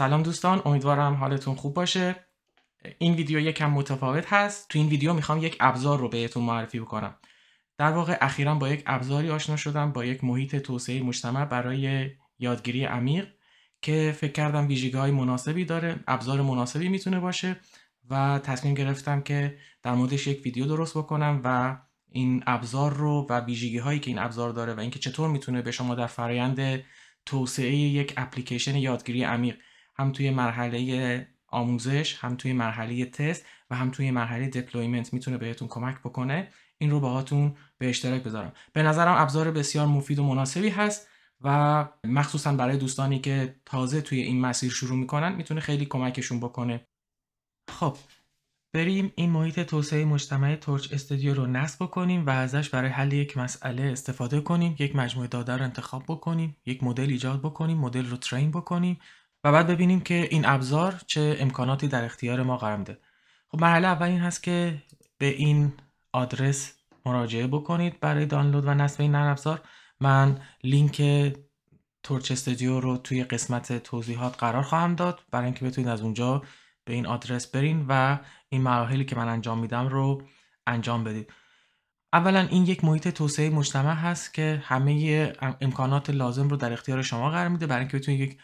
سلام دوستان امیدوارم حالتون خوب باشه این ویدیو یکم متفاوت هست تو این ویدیو میخوام یک ابزار رو بهتون معرفی بکنم در واقع اخیرا با یک ابزاری آشنا شدم با یک محیط توسعه مجتمع برای یادگیری عمیق که فکر کردم ویژگی های مناسبی داره ابزار مناسبی میتونه باشه و تصمیم گرفتم که در موردش یک ویدیو درست بکنم و این ابزار رو و ویژگی هایی که این ابزار داره و اینکه چطور میتونه به شما در فرایند توسعه یک اپلیکیشن یادگیری عمیق هم توی مرحله آموزش هم توی مرحله تست و هم توی مرحله دپلویمنت میتونه بهتون کمک بکنه این رو باهاتون به اشتراک بذارم به نظرم ابزار بسیار مفید و مناسبی هست و مخصوصا برای دوستانی که تازه توی این مسیر شروع میکنن میتونه خیلی کمکشون بکنه خب بریم این محیط توسعه مجتمع تورچ استودیو رو نصب بکنیم و ازش برای حل یک مسئله استفاده کنیم یک مجموعه داده رو انتخاب بکنیم یک مدل ایجاد بکنیم مدل رو ترین بکنیم و بعد ببینیم که این ابزار چه امکاناتی در اختیار ما قرار میده خب مرحله اول این هست که به این آدرس مراجعه بکنید برای دانلود و نصب این نرم افزار من لینک تورچ استودیو رو توی قسمت توضیحات قرار خواهم داد برای اینکه بتونید از اونجا به این آدرس برین و این مراحلی که من انجام میدم رو انجام بدید اولا این یک محیط توسعه مجتمع هست که همه امکانات لازم رو در اختیار شما قرار میده برای اینکه بتونید یک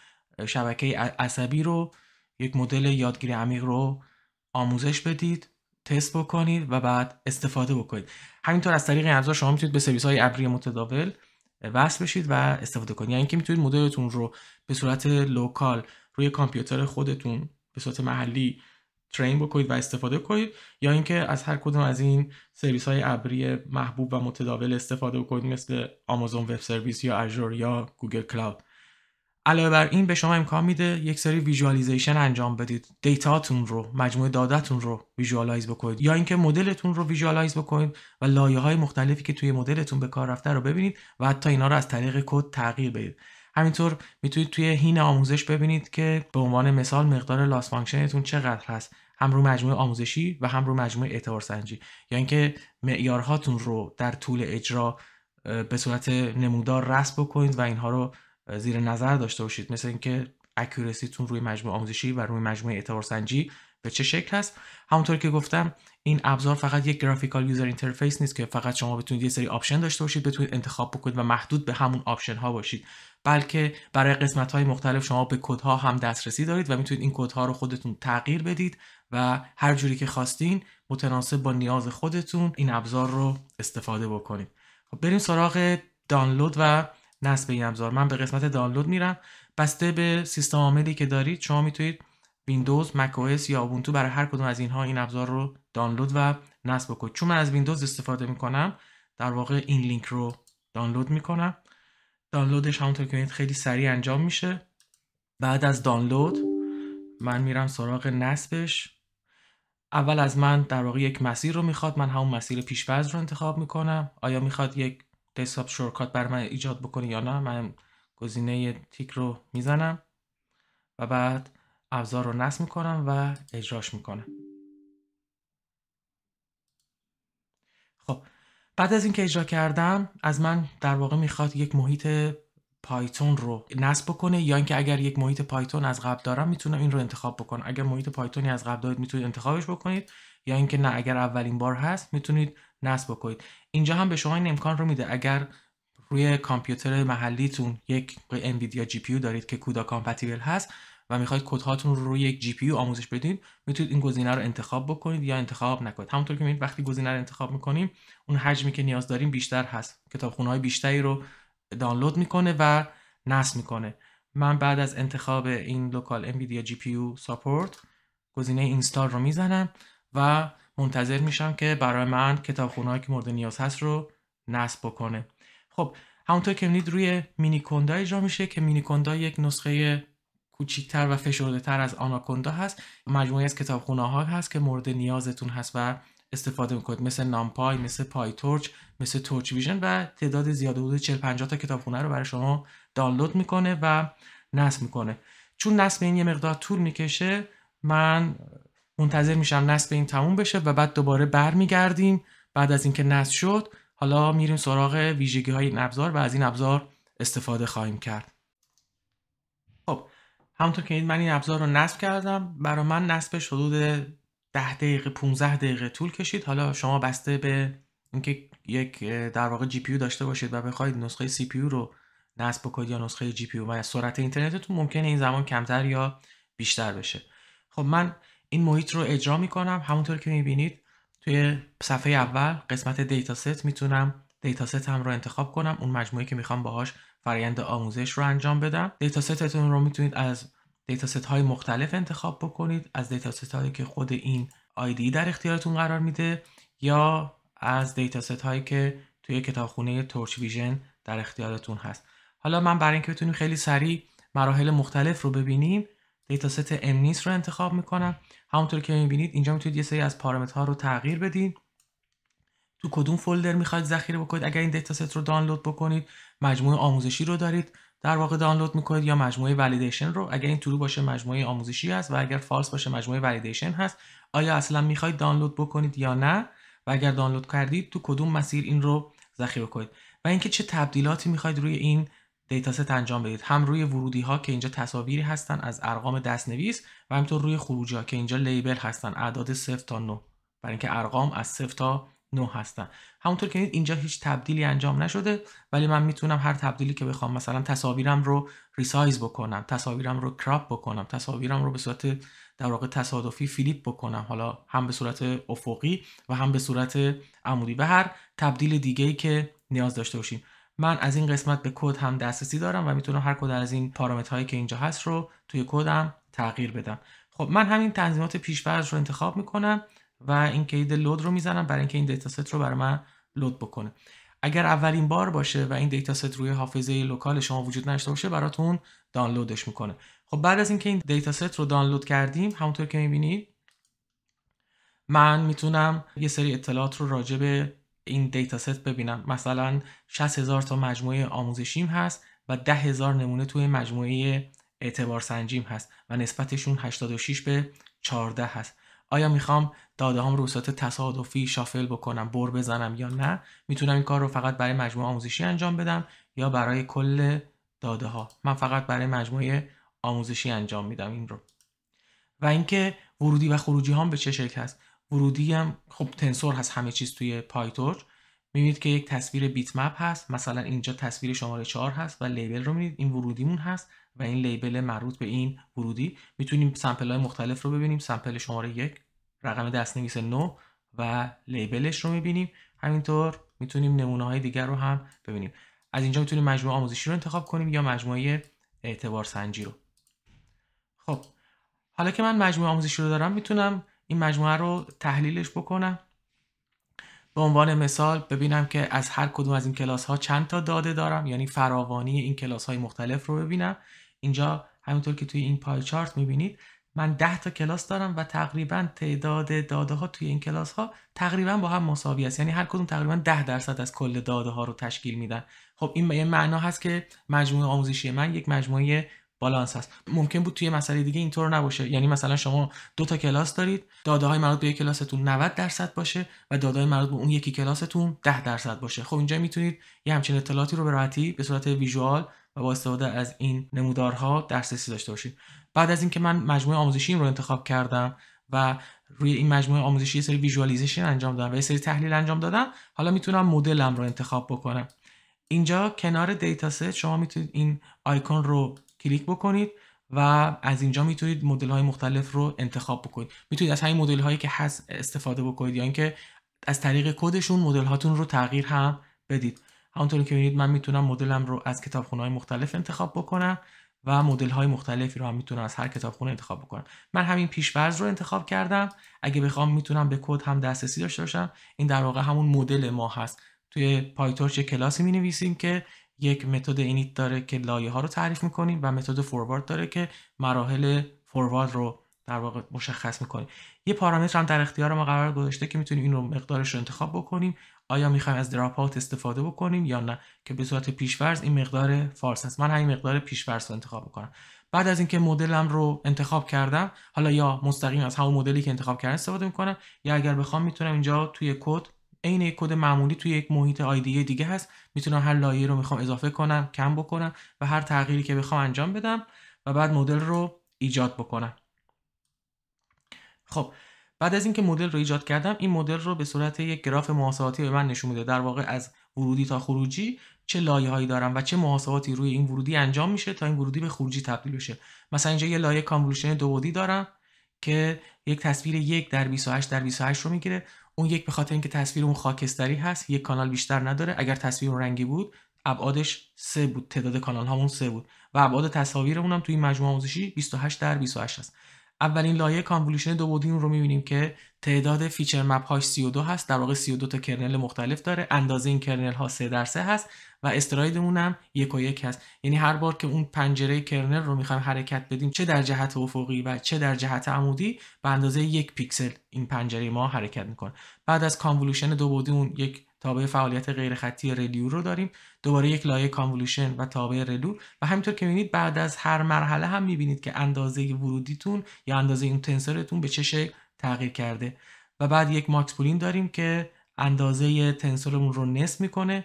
شبکه عصبی رو یک مدل یادگیری عمیق رو آموزش بدید تست بکنید و بعد استفاده بکنید همینطور از طریق این ابزار شما میتونید به سرویس های ابری متداول وصل بشید و استفاده کنید یعنی اینکه میتونید مدلتون رو به صورت لوکال روی کامپیوتر خودتون به صورت محلی ترین بکنید و استفاده کنید یا اینکه از هر کدوم از این سرویس های ابری محبوب و متداول استفاده کنید مثل آمازون وب سرویس یا اژور یا گوگل کلاود علاوه بر این به شما امکان میده یک سری ویژوالیزیشن انجام بدید دیتاتون رو مجموعه دادهتون رو ویژوالایز بکنید یا اینکه مدلتون رو ویژوالایز بکنید و لایه های مختلفی که توی مدلتون به کار رفته رو ببینید و حتی اینا رو از طریق کد تغییر بدید همینطور میتونید توی هین آموزش ببینید که به عنوان مثال مقدار لاس فانکشنتون چقدر هست هم رو مجموعه آموزشی و هم رو مجموعه اعتبار سنجی یا یعنی اینکه معیارهاتون رو در طول اجرا به صورت نمودار رسم بکنید و اینها رو زیر نظر داشته باشید مثل اینکه اکورسیتون روی مجموعه آموزشی و روی مجموعه اعتبار به چه شکل هست همونطور که گفتم این ابزار فقط یک گرافیکال یوزر اینترفیس نیست که فقط شما بتونید یه سری آپشن داشته باشید بتونید انتخاب بکنید و محدود به همون آپشن ها باشید بلکه برای قسمت های مختلف شما به کد ها هم دسترسی دارید و میتونید این کد ها رو خودتون تغییر بدید و هر جوری که خواستین متناسب با نیاز خودتون این ابزار رو استفاده بکنید خب بریم سراغ دانلود و نصب این ابزار من به قسمت دانلود میرم بسته به سیستم عاملی که دارید شما میتونید ویندوز، مک یا اوبونتو برای هر کدوم از اینها این ابزار رو دانلود و نصب کنید چون من از ویندوز استفاده میکنم در واقع این لینک رو دانلود میکنم دانلودش همونطور که خیلی سریع انجام میشه بعد از دانلود من میرم سراغ نصبش اول از من در واقع یک مسیر رو میخواد من همون مسیر پیشفرض رو انتخاب میکنم آیا میخواد یک حساب شورکات بر من ایجاد بکنه یا نه من گزینه تیک رو میزنم و بعد ابزار رو نصب میکنم و اجراش میکنم خب بعد از اینکه اجرا کردم از من در واقع میخواد یک محیط پایتون رو نصب کنه یا اینکه اگر یک محیط پایتون از قبل دارم میتونم این رو انتخاب بکنم اگر محیط پایتونی از قبل دارید میتونید انتخابش بکنید یا اینکه نه اگر اولین بار هست میتونید نصب بکنید اینجا هم به شما این امکان رو میده اگر روی کامپیوتر محلیتون یک انویدیا جی پی دارید که کودا کامپتیبل هست و میخواید کد هاتون رو روی یک جی پی آموزش بدید میتونید این گزینه رو انتخاب بکنید یا انتخاب نکنید همونطور که میبینید وقتی گزینه رو انتخاب میکنیم اون حجمی که نیاز داریم بیشتر هست کتابخونه های بیشتری رو دانلود میکنه و نصب میکنه من بعد از انتخاب این لوکال انویدیا جی پی ساپورت گزینه اینستال رو میزنم و منتظر میشم که برای من هایی که مورد نیاز هست رو نصب بکنه خب همونطور که میدید روی مینی کندا اجرا میشه که مینی کندا یک نسخه کوچیکتر و فشرده تر از آناکوندا هست مجموعی از خونه ها هست که مورد نیازتون هست و استفاده میکنید مثل نامپای مثل پای پایتورچ مثل تورچ ویژن و تعداد زیاد حدود 40 50 تا کتابخونه رو برای شما دانلود میکنه و نصب میکنه چون نصب این یه مقدار طول میکشه من منتظر میشم نصب این تموم بشه و بعد دوباره برمیگردیم بعد از اینکه نصب شد حالا میریم سراغ ویژگی های این ابزار و از این ابزار استفاده خواهیم کرد خب همونطور که من این ابزار رو نصب کردم برای من نصبش حدود 10 دقیقه 15 دقیقه طول کشید حالا شما بسته به اینکه یک در واقع جی داشته باشید و بخواید نسخه سی رو نصب بکنید یا نسخه جی پیو و سرعت اینترنتتون ممکنه این زمان کمتر یا بیشتر بشه خب من این محیط رو اجرا میکنم همونطور که میبینید توی صفحه اول قسمت دیتا ست میتونم دیتا ست هم رو انتخاب کنم اون مجموعه که میخوام باهاش فرایند آموزش رو انجام بدم دیتا رو میتونید از دیتاست های مختلف انتخاب بکنید از دیتاست هایی که خود این آیدی در اختیارتون قرار میده یا از دیتاست هایی که توی کتابخونه تورچ ویژن در اختیارتون هست حالا من برای اینکه بتونیم خیلی سریع مراحل مختلف رو ببینیم دیتاست ست امنیس رو انتخاب میکنم همونطور که میبینید اینجا میتونید یه سری از پارامترها رو تغییر بدین تو کدوم فولدر میخواید ذخیره بکنید اگر این دیتاست رو دانلود بکنید مجموعه آموزشی رو دارید در واقع دانلود میکنید یا مجموعه ولیدیشن رو اگر این ترو باشه مجموعه آموزشی هست و اگر فالس باشه مجموعه ولیدیشن هست آیا اصلا میخواید دانلود بکنید یا نه و اگر دانلود کردید تو کدوم مسیر این رو ذخیره کنید و اینکه چه تبدیلاتی میخواید روی این دیتاست انجام بدید هم روی ورودی ها که اینجا تصاویری هستن از ارقام دستنویس و همینطور روی خروجی ها که اینجا لیبل هستن اعداد 0 تا 9 برای اینکه ارقام از 0 تا نو هستن همونطور که اینجا هیچ تبدیلی انجام نشده ولی من میتونم هر تبدیلی که بخوام مثلا تصاویرم رو ریسایز بکنم تصاویرم رو کراپ بکنم تصاویرم رو به صورت در واقع تصادفی فیلیپ بکنم حالا هم به صورت افقی و هم به صورت عمودی و هر تبدیل دیگه ای که نیاز داشته باشیم من از این قسمت به کد هم دسترسی دارم و میتونم هر کد از این پارامترهایی که اینجا هست رو توی کدم تغییر بدم خب من همین تنظیمات پیش رو انتخاب میکنم و این کلید لود رو میزنم برای اینکه این دیتا ست رو برای من لود بکنه اگر اولین بار باشه و این دیتا ست روی حافظه لوکال شما وجود نداشته باشه براتون دانلودش میکنه خب بعد از اینکه این دیتا ست رو دانلود کردیم همونطور که میبینید من میتونم یه سری اطلاعات رو راجع به این دیتا ست ببینم مثلا 60 هزار تا مجموعه آموزشیم هست و 10 هزار نمونه توی مجموعه اعتبار سنجیم هست و نسبتشون 86 به 14 هست آیا میخوام داده هام رو صورت تصادفی شافل بکنم بر بزنم یا نه میتونم این کار رو فقط برای مجموعه آموزشی انجام بدم یا برای کل داده ها من فقط برای مجموعه آموزشی انجام میدم این رو و اینکه ورودی و خروجی هم به چه شکل هست ورودی هم خب تنسور هست همه چیز توی پایتورج میبینید که یک تصویر بیت مپ هست مثلا اینجا تصویر شماره 4 هست و لیبل رو میبینید این ورودیمون هست و این لیبل مربوط به این ورودی میتونیم سمپل های مختلف رو ببینیم سمپل شماره یک رقم دستنویس 9 و لیبلش رو میبینیم همینطور میتونیم نمونه های دیگر رو هم ببینیم از اینجا میتونیم مجموعه آموزشی رو انتخاب کنیم یا مجموعه اعتبار سنجی رو خب حالا که من مجموعه آموزشی رو دارم میتونم این مجموعه رو تحلیلش بکنم به عنوان مثال ببینم که از هر کدوم از این کلاس ها چند تا داده دارم یعنی فراوانی این کلاس های مختلف رو ببینم اینجا همینطور که توی این پای چارت میبینید من ده تا کلاس دارم و تقریبا تعداد داده ها توی این کلاس ها تقریبا با هم مساوی است یعنی هر کدوم تقریبا ده درصد از کل داده ها رو تشکیل میدن خب این یه معنا هست که مجموعه آموزشی من یک مجموعه بالانس هست ممکن بود توی مسئله دیگه اینطور نباشه یعنی مثلا شما دو تا کلاس دارید داده های مربوط به یک کلاستون 90 درصد باشه و داده های مربوط به اون یکی کلاستون 10 درصد باشه خب اینجا میتونید یه همچین اطلاعاتی رو به راحتی به صورت ویژوال و با استفاده از این نمودارها دسترسی داشته باشید بعد از اینکه من مجموعه آموزشی رو انتخاب کردم و روی این مجموعه آموزشی یه سری ویژوالیزیشن انجام دادم و یه سری تحلیل انجام دادم حالا میتونم مدلم رو انتخاب بکنم اینجا کنار دیتا ست شما میتونید این آیکون رو کلیک بکنید و از اینجا میتونید مدل های مختلف رو انتخاب بکنید میتونید از همین مدل هایی که هست استفاده بکنید یا یعنی اینکه از طریق کدشون مدل هاتون رو تغییر هم بدید همونطور که میبینید من میتونم مدلم رو از کتابخونه های مختلف انتخاب بکنم و مدل های مختلفی رو هم میتونن از هر کتابخونه انتخاب بکنن من همین پیشورز رو انتخاب کردم اگه بخوام میتونم به کد هم دسترسی داشته باشم این در واقع همون مدل ما هست توی پایتورچ کلاسی می نویسیم که یک متد اینیت داره که لایه ها رو تعریف میکنیم و متد فوروارد داره که مراحل فوروارد رو در واقع مشخص میکنیم یه پارامتر هم در اختیار ما قرار گذاشته که میتونیم این مقدارش رو انتخاب بکنیم آیا میخوایم از دراپ استفاده بکنیم یا نه که به صورت پیشورز این مقدار فارس هست من همین مقدار پیشورز رو انتخاب میکنم بعد از اینکه مدلم رو انتخاب کردم حالا یا مستقیم از همون مدلی که انتخاب کردم استفاده میکنم یا اگر بخوام میتونم اینجا توی کد عین یک کد معمولی توی یک محیط آیدی دیگه هست میتونم هر لایه رو میخوام اضافه کنم کم بکنم و هر تغییری که بخوام انجام بدم و بعد مدل رو ایجاد بکنم خب بعد از اینکه مدل رو ایجاد کردم این مدل رو به صورت یک گراف محاسباتی به من نشون میده در واقع از ورودی تا خروجی چه لایه هایی دارم و چه محاسباتی روی این ورودی انجام میشه تا این ورودی به خروجی تبدیل بشه مثلا اینجا یه لایه کانولوشن دو بعدی دارم که یک تصویر یک در 28 در 28 رو میگیره اون یک به خاطر اینکه تصویر اون خاکستری هست یک کانال بیشتر نداره اگر تصویر اون رنگی بود ابعادش سه بود تعداد کانال همون سه بود و ابعاد تصاویر اونم توی مجموعه آموزشی 28 در 28 هست. اولین لایه کانولوشن دو اون رو میبینیم که تعداد فیچر مپ هاش 32 هست در واقع 32 تا کرنل مختلف داره اندازه این کرنل ها 3 در 3 هست و استرایدمون هم یک و یک هست یعنی هر بار که اون پنجره کرنل رو میخوایم حرکت بدیم چه در جهت افقی و چه در جهت عمودی به اندازه یک پیکسل این پنجره ما حرکت میکنه بعد از کانولوشن دو بودی اون یک تابع فعالیت غیر خطی رلیو رو داریم دوباره یک لایه کانولوشن و تابع رلو و همینطور که میبینید بعد از هر مرحله هم میبینید که اندازه ورودیتون یا اندازه این تنسورتون به چه شکل تغییر کرده و بعد یک ماکس پولین داریم که اندازه تنسورمون رو نصف میکنه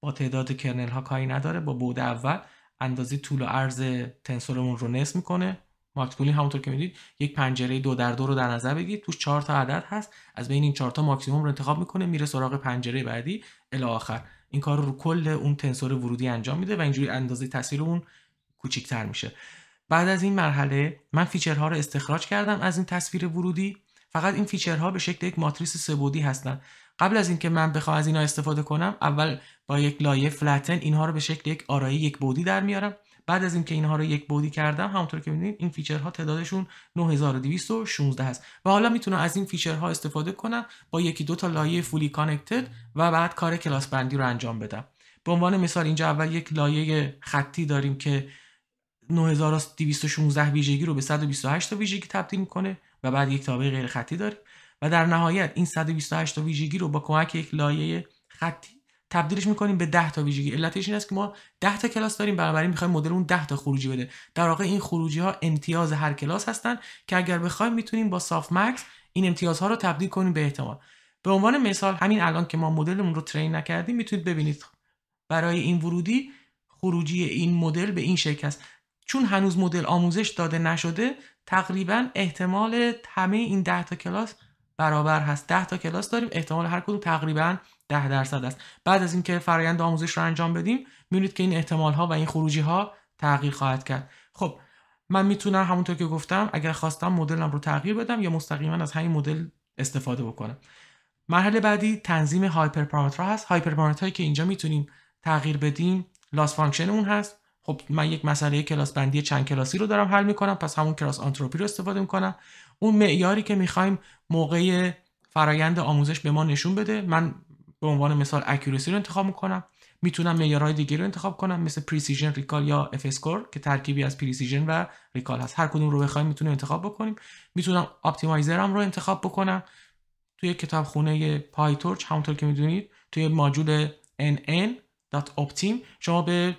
با تعداد کرنل ها کاری نداره با بعد اول اندازه طول و عرض تنسورمون رو نصف میکنه ماکسپولین همونطور که میدید یک پنجره دو در دو رو در نظر بگیرید توش چهار تا عدد هست از بین این چهار تا ماکسیموم رو انتخاب میکنه میره سراغ پنجره بعدی الی آخر این کار رو, کل اون تنسور ورودی انجام میده و اینجوری اندازه تصویر اون کوچیک‌تر میشه بعد از این مرحله من فیچرها رو استخراج کردم از این تصویر ورودی فقط این فیچرها به شکل یک ماتریس سبودی هستن قبل از اینکه من بخوام از اینا استفاده کنم اول با یک لایه فلتن اینها رو به شکل یک آرایه یک بودی در میارم بعد از اینکه اینها رو یک بودی کردم همونطور که می‌بینید این فیچرها تعدادشون 9216 هست و حالا میتونم از این فیچرها استفاده کنم با یکی دو تا لایه فولی کانکتد و بعد کار کلاس بندی رو انجام بدم به عنوان مثال اینجا اول یک لایه خطی داریم که 9216 ویژگی رو به 128 ویژگی تبدیل میکنه و بعد یک تابع غیر خطی داریم و در نهایت این 128 ویژگی رو با کمک یک لایه خطی تبدیلش میکنیم به 10 تا ویژگی علتش این است که ما 10 تا کلاس داریم بنابراین میخوایم مدل اون 10 تا خروجی بده در واقع این خروجی ها امتیاز هر کلاس هستن که اگر بخوایم میتونیم با ساف مکس این امتیازها رو تبدیل کنیم به احتمال به عنوان مثال همین الان که ما مدلمون رو ترین نکردیم میتونید ببینید برای این ورودی خروجی این مدل به این شکل است چون هنوز مدل آموزش داده نشده تقریبا احتمال همه این 10 تا کلاس برابر هست 10 تا کلاس داریم احتمال هر کدوم تقریبا ده درصد است بعد از اینکه فرایند آموزش رو انجام بدیم میبینید که این احتمال ها و این خروجی ها تغییر خواهد کرد خب من میتونم همونطور که گفتم اگر خواستم مدلم رو تغییر بدم یا مستقیما از همین مدل استفاده بکنم مرحله بعدی تنظیم هایپر پارامترها هست هایپر پارامترهایی که اینجا میتونیم تغییر بدیم لاس فانکشن اون هست خب من یک مسئله کلاس بندی چند کلاسی رو دارم حل میکنم پس همون کلاس آنتروپی رو استفاده میکنم اون معیاری که میخوایم موقع فرایند آموزش به ما نشون بده من به عنوان مثال اکورسی رو انتخاب میکنم میتونم معیارهای دیگه رو انتخاب کنم مثل پریسیژن ریکال یا اف اسکور که ترکیبی از پریسیژن و ریکال هست هر کدوم رو بخوایم میتونیم انتخاب بکنیم میتونم اپتیمایزرم رو انتخاب بکنم توی کتابخونه تورچ همونطور که میدونید توی ماجول nn.optim شما به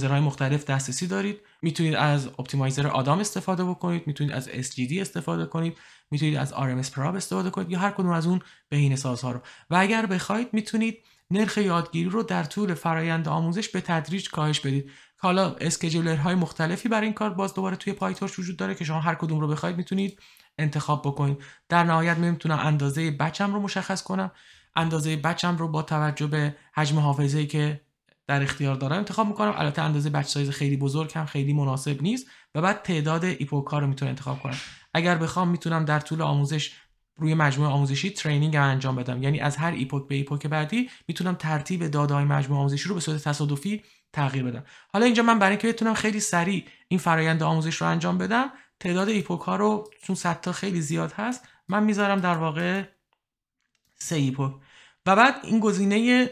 های مختلف دسترسی دارید میتونید از اپتیمایزر آدام استفاده بکنید میتونید از SGD استفاده کنید میتونید از RMS پراب استفاده کنید یا هر کدوم از اون بهینه سازها رو و اگر بخواید میتونید نرخ یادگیری رو در طول فرایند آموزش به تدریج کاهش بدید حالا اسکیجولر های مختلفی برای این کار باز دوباره توی پایتورش وجود داره که شما هر کدوم رو بخواید میتونید انتخاب بکنید در نهایت میتونم اندازه بچم رو مشخص کنم اندازه بچم رو با توجه به حجم حافظه‌ای که در اختیار دارم انتخاب میکنم البته اندازه بچ سایز خیلی بزرگ هم خیلی مناسب نیست و بعد تعداد ایپوکا رو میتونم انتخاب کنم اگر بخوام میتونم در طول آموزش روی مجموعه آموزشی ترینینگ انجام بدم یعنی از هر ایپوک به ایپوک بعدی میتونم ترتیب داده های مجموعه آموزشی رو به صورت تصادفی تغییر بدم حالا اینجا من برای اینکه بتونم خیلی سریع این فرایند آموزش رو انجام بدم تعداد ایپوک ها رو چون صد تا خیلی زیاد هست من میذارم در واقع سه ایپوک و بعد این گزینه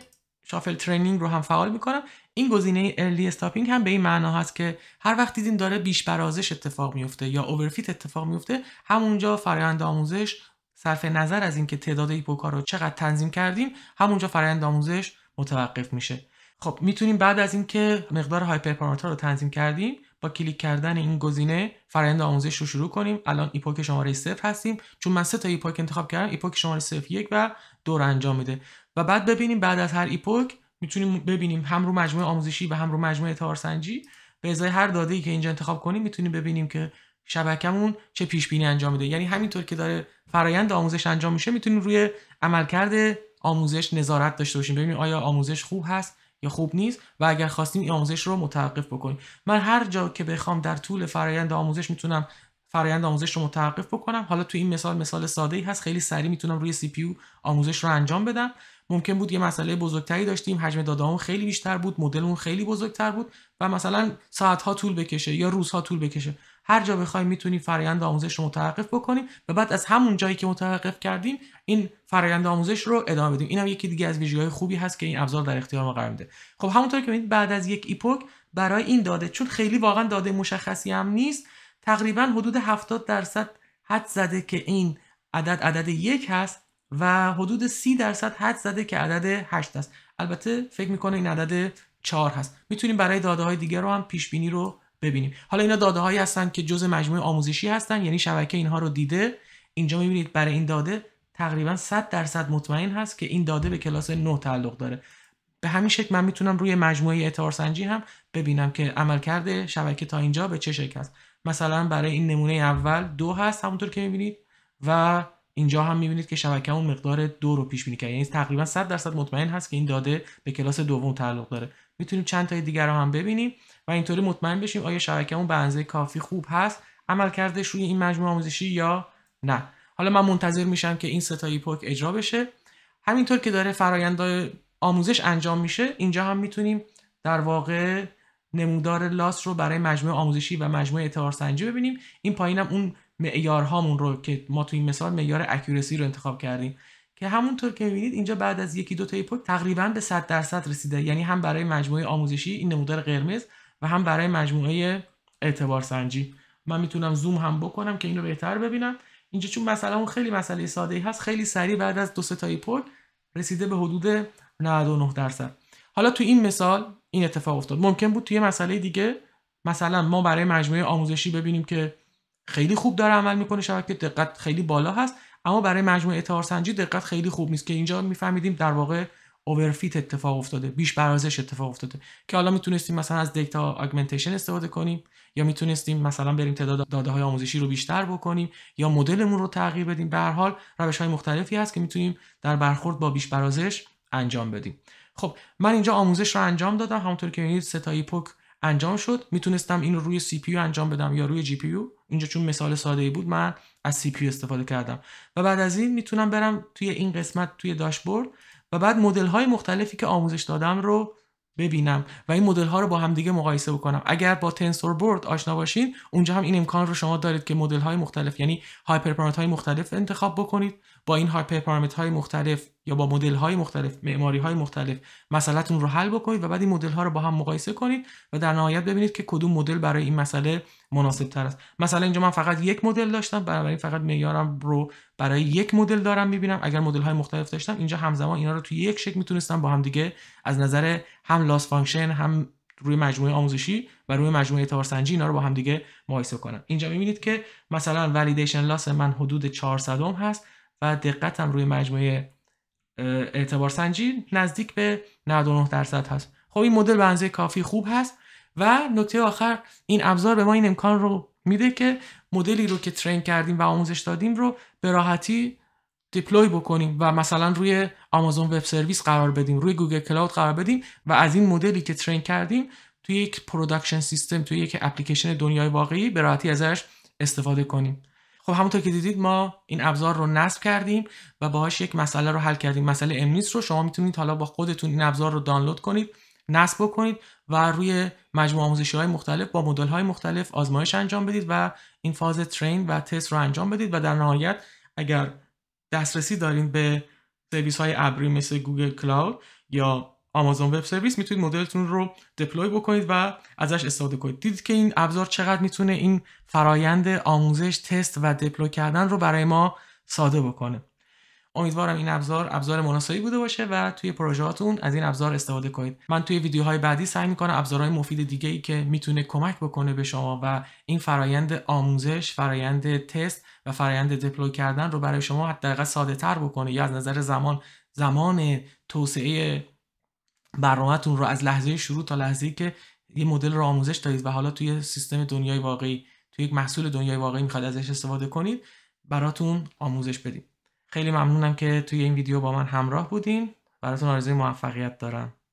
شافل ترنینگ رو هم فعال میکنم این گزینه ارلی استاپینگ هم به این معنا هست که هر وقت دیدین داره بیش برازش اتفاق میفته یا اوورفیت اتفاق میفته همونجا فرآیند آموزش صرف نظر از اینکه تعداد هیپوکا رو چقدر تنظیم کردیم همونجا فرآیند آموزش متوقف میشه خب میتونیم بعد از اینکه مقدار هایپرپارامتر رو تنظیم کردیم با کلیک کردن این گزینه فرآیند آموزش رو شروع کنیم الان ایپوک شماره صفر هستیم چون من سه تا ایپوک انتخاب کردم ایپوک شماره صفر یک و دور انجام میده و بعد ببینیم بعد از هر ایپوک میتونیم ببینیم هم رو مجموعه آموزشی و هم رو مجموعه تارسنجی به ازای هر داده ای که اینجا انتخاب کنیم میتونیم ببینیم که شبکمون چه پیش بینی انجام میده یعنی همینطور که داره فرایند آموزش انجام میشه میتونیم روی عملکرد آموزش نظارت داشته باشیم ببینیم آیا آموزش خوب هست یا خوب نیست و اگر خواستیم این آموزش رو متوقف بکنیم من هر جا که بخوام در طول فرایند آموزش میتونم فرایند آموزش رو متوقف بکنم حالا تو این مثال مثال ساده ای هست خیلی سریع میتونم روی سی پی آموزش رو انجام بدم ممکن بود یه مسئله بزرگتری داشتیم حجم دادهامون خیلی بیشتر بود اون خیلی بزرگتر بود و مثلا ساعتها طول بکشه یا روزها طول بکشه هر جا بخوای میتونی فرایند آموزش رو متوقف بکنیم و بعد از همون جایی که متوقف کردیم این فرایند آموزش رو ادامه بدیم اینم یکی دیگه از ویژگی‌های خوبی هست که این ابزار در اختیار ما قرار میده خب همونطور که میدید بعد از یک ایپوک برای این داده چون خیلی واقعا داده مشخصی هم نیست تقریبا حدود 70 درصد حد زده که این عدد عدد یک هست و حدود 30 درصد حد زده که عدد 8 است البته فکر میکنه این عدد 4 هست میتونیم برای داده های دیگه رو هم پیش بینی رو ببینیم حالا اینا داده هایی هستن که جزء مجموعه آموزشی هستن یعنی شبکه اینها رو دیده اینجا میبینید برای این داده تقریبا 100 درصد مطمئن هست که این داده به کلاس 9 تعلق داره به همین شکل من میتونم روی مجموعه اعتبار سنجی هم ببینم که عملکرد شبکه تا اینجا به چه شکل است. مثلا برای این نمونه اول دو هست همونطور که میبینید و اینجا هم میبینید که شبکه اون مقدار دو رو پیش بینی کرد یعنی تقریبا 100 درصد مطمئن هست که این داده به کلاس دوم تعلق داره میتونیم چند تای دیگر رو هم ببینیم و اینطوری مطمئن بشیم آیا شبکه به بنزه کافی خوب هست عملکردش روی این مجموعه آموزشی یا نه حالا من منتظر میشم که این ستا ایپوک اجرا بشه همینطور که داره فرایند آموزش انجام میشه اینجا هم میتونیم در واقع نمودار لاس رو برای مجموعه آموزشی و مجموعه اعتبار ببینیم این پایینم اون معیارهامون رو که ما تو این مثال معیار اکورسی رو انتخاب کردیم که همونطور که میبینید اینجا بعد از یکی دو تا ایپوک تقریبا به 100 درصد رسیده یعنی هم برای مجموعه آموزشی این نمودار قرمز و هم برای مجموعه اعتبار سنجی من میتونم زوم هم بکنم که اینو بهتر ببینم اینجا چون مثلا اون خیلی مسئله ساده ای هست خیلی سریع بعد از دو سه تا رسیده به حدود 99 درصد حالا تو این مثال این اتفاق افتاد ممکن بود توی مسئله دیگه مثلا ما برای مجموعه آموزشی ببینیم که خیلی خوب داره عمل میکنه شبکه دقت خیلی بالا هست اما برای مجموعه اعتبار سنجی دقت خیلی خوب نیست که اینجا میفهمیدیم در واقع اوورفیت اتفاق افتاده بیش برازش اتفاق افتاده که حالا میتونستیم مثلا از دیتا آگمنتیشن استفاده کنیم یا میتونستیم مثلا بریم تعداد داده های آموزشی رو بیشتر بکنیم یا مدلمون رو تغییر بدیم به هر حال روش های مختلفی هست که میتونیم در برخورد با بیش برازش انجام بدیم خب من اینجا آموزش رو انجام دادم همونطور که میبینید تا انجام شد میتونستم این رو روی سی انجام بدم یا روی جی اینجا چون مثال ساده ای بود من از سی استفاده کردم و بعد از این میتونم برم توی این قسمت توی داشبورد و بعد مدل های مختلفی که آموزش دادم رو ببینم و این مدل ها رو با هم دیگه مقایسه بکنم اگر با تنسور بورد آشنا باشین اونجا هم این امکان رو شما دارید که مدل های مختلف یعنی هایپر های مختلف انتخاب بکنید با این هایپر پارامترهای مختلف یا با مدل های مختلف معماری های مختلف مسئلهتون رو حل بکنید و بعد این مدل ها رو با هم مقایسه کنید و در نهایت ببینید که کدوم مدل برای این مسئله مناسب تر است مثلا اینجا من فقط یک مدل داشتم بنابراین فقط معیارم رو برای یک مدل دارم میبینم اگر مدل های مختلف داشتم اینجا همزمان اینا رو توی یک شک میتونستم با هم دیگه از نظر هم لاس فانکشن هم روی مجموعه آموزشی و روی مجموعه اعتبار سنجی اینا رو با هم دیگه مقایسه کنم اینجا میبینید که مثلا ولیدیشن لاس من حدود 400 هست و دقتم روی مجموعه اعتبار سنجی نزدیک به 99 درصد هست خب این مدل بنزه کافی خوب هست و نکته آخر این ابزار به ما این امکان رو میده که مدلی رو که ترین کردیم و آموزش دادیم رو به راحتی دیپلوی بکنیم و مثلا روی آمازون وب سرویس قرار بدیم روی گوگل کلاود قرار بدیم و از این مدلی که ترین کردیم توی یک پروداکشن سیستم توی یک اپلیکیشن دنیای واقعی به راحتی ازش استفاده کنیم خب همونطور که دیدید ما این ابزار رو نصب کردیم و باهاش یک مسئله رو حل کردیم مسئله امنیس رو شما میتونید حالا با خودتون این ابزار رو دانلود کنید نصب کنید و روی مجموع آموزشی های مختلف با مدل های مختلف آزمایش انجام بدید و این فاز ترین و تست رو انجام بدید و در نهایت اگر دسترسی دارین به سرویس های ابری مثل گوگل کلاود یا آمازون وب سرویس میتونید مدلتون رو دپلوی بکنید و ازش استفاده کنید دیدید که این ابزار چقدر میتونه این فرایند آموزش تست و دپلوی کردن رو برای ما ساده بکنه امیدوارم این ابزار ابزار مناسبی بوده باشه و توی پروژهاتون از این ابزار استفاده کنید من توی ویدیوهای بعدی سعی میکنم ابزارهای مفید دیگه ای که میتونه کمک بکنه به شما و این فرایند آموزش فرایند تست و فرایند دپلوی کردن رو برای شما حداقل ساده تر بکنه یا از نظر زمان زمان توسعه برنامهتون رو از لحظه شروع تا لحظه که یه مدل رو آموزش دارید و حالا توی سیستم دنیای واقعی توی یک محصول دنیای واقعی میخواد ازش استفاده کنید براتون آموزش بدیم خیلی ممنونم که توی این ویدیو با من همراه بودین براتون آرزوی موفقیت دارم